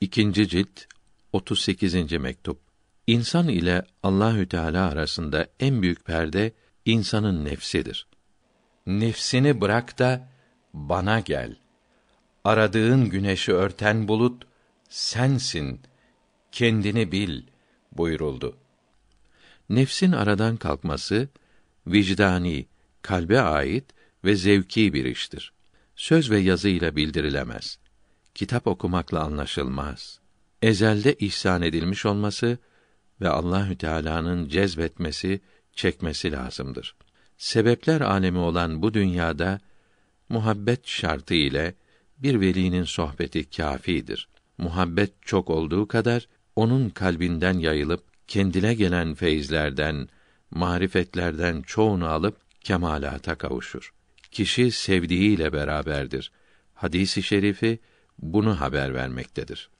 İkinci cilt 38. mektup. İnsan ile Allahü Teala arasında en büyük perde insanın nefsidir. Nefsini bırak da bana gel. Aradığın güneşi örten bulut sensin. Kendini bil buyuruldu. Nefsin aradan kalkması vicdani, kalbe ait ve zevki bir iştir. Söz ve yazıyla bildirilemez kitap okumakla anlaşılmaz. Ezelde ihsan edilmiş olması ve Allahü Teala'nın cezbetmesi, çekmesi lazımdır. Sebepler alemi olan bu dünyada muhabbet şartı ile bir velinin sohbeti kâfidir. Muhabbet çok olduğu kadar onun kalbinden yayılıp kendine gelen feyizlerden, marifetlerden çoğunu alıp kemalata kavuşur. Kişi sevdiğiyle beraberdir. Hadisi i şerifi bunu haber vermektedir.